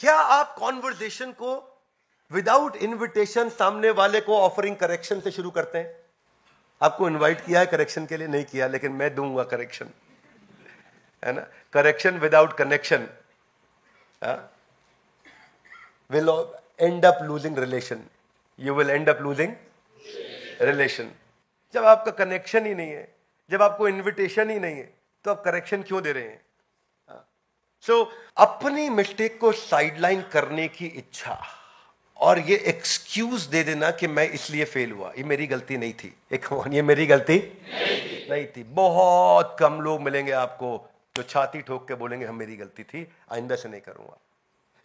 क्या आप कॉन्वर्जेशन को विदाउट इनविटेशन सामने वाले को ऑफरिंग करेक्शन से शुरू करते हैं आपको इनवाइट किया है करेक्शन के लिए नहीं किया लेकिन मैं दूंगा करेक्शन है ना correction without connection will end up losing relation you will end up losing relation जब आपका कनेक्शन ही नहीं है जब आपको इनविटेशन ही नहीं है तो आप करेक्शन क्यों दे रहे हैं सो so, अपनी मिस्टेक को साइडलाइन करने की इच्छा और ये एक्सक्यूज दे देना कि मैं इसलिए फेल हुआ ये मेरी गलती नहीं थी एक ये मेरी गलती नहीं थी।, नहीं थी बहुत कम लोग मिलेंगे आपको जो छाती ठोक के बोलेंगे हम हाँ, मेरी गलती थी आइंदा से नहीं करूंगा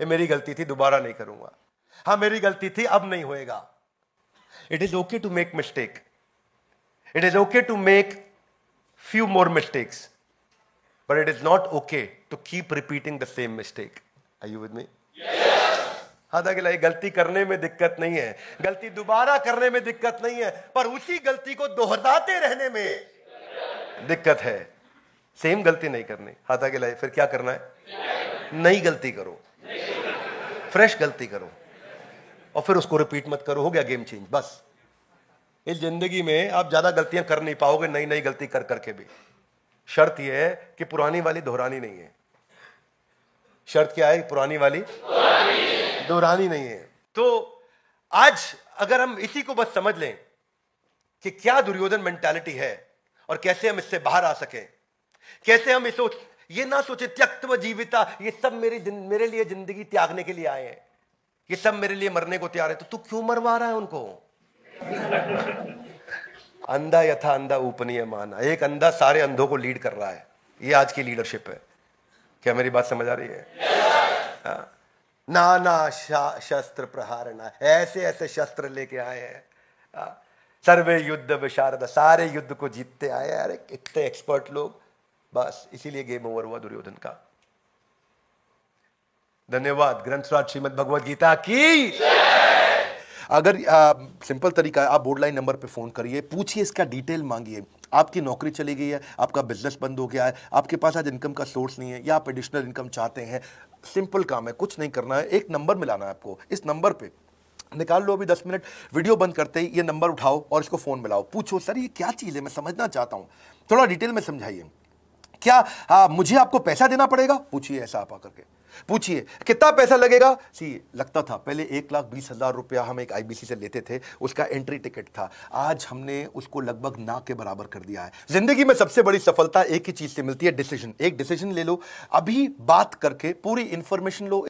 ये मेरी गलती थी दोबारा नहीं करूंगा हाँ मेरी गलती थी अब नहीं होएगा it is okay to make mistake it is okay to make few more mistakes but it is not okay to keep repeating the same mistake I you with me हालांकि लाई गलती करने में दिक्कत नहीं है गलती दोबारा करने में दिक्कत नहीं है पर उसी गलती को दोहराते रहने में दिक्कत है सेम गलती नहीं करनी हालांकि गिलाई फिर क्या करना है नई गलती करो फ्रेश गलती करो और फिर उसको रिपीट मत करो हो गया गेम चेंज बस इस जिंदगी में आप ज्यादा गलतियां कर नहीं पाओगे नई नई गलती कर करके भी शर्त यह है कि पुरानी वाली दोहरानी नहीं है शर्त क्या है पुरानी वाली दोहरानी नहीं है तो आज अगर हम इसी को बस समझ लें कि क्या दुर्योधन मेंटालिटी है और कैसे हम इससे बाहर आ सके कैसे हम इस ये ना सोचे त्यक्तव जीविता ये सब मेरी मेरे लिए जिंदगी त्यागने के लिए आए हैं ये सब मेरे लिए मरने को तैयार है तो तू क्यों मरवा रहा है उनको अंधा यथा अंधा उपनीय माना एक अंधा सारे अंधों को लीड कर रहा है ये आज की लीडरशिप है क्या मेरी बात समझ आ रही है ना हाँ। नाना शस्त्र प्रहार ना ऐसे ऐसे शस्त्र लेके आए हैं हाँ। सर्वे युद्ध विशारद सारे युद्ध को जीतते आए हैं अरे इतने एक्सपर्ट लोग बस इसीलिए गेम ओवर हुआ दुर्योधन का धन्यवाद ग्रंथ राज श्रीमद भगवत गीता की अगर आ, सिंपल तरीका है आप बोर्ड लाइन नंबर पे फोन करिए पूछिए इसका डिटेल मांगिए आपकी नौकरी चली गई है आपका बिजनेस बंद हो गया है आपके पास आज इनकम का सोर्स नहीं है या आप एडिशनल इनकम चाहते हैं सिंपल काम है कुछ नहीं करना है एक नंबर मिलाना है आपको इस नंबर पर निकाल लो अभी दस मिनट वीडियो बंद करते ही ये नंबर उठाओ और इसको फ़ोन मिलाओ पूछो सर ये क्या चीज़ है मैं समझना चाहता हूँ थोड़ा डिटेल में समझाइए क्या आ, मुझे आपको पैसा देना पड़ेगा पूछिए ऐसा आप आकर के पूछिए कितना पैसा लगेगा सी लगता था पहले एक लाख बीस हज़ार रुपया हम एक आईबीसी से लेते थे उसका एंट्री टिकट था आज हमने उसको लगभग ना के बराबर कर दिया है ज़िंदगी में सबसे बड़ी सफलता एक ही चीज़ से मिलती है डिसीजन एक डिसीजन ले लो अभी बात करके पूरी इंफॉर्मेशन लो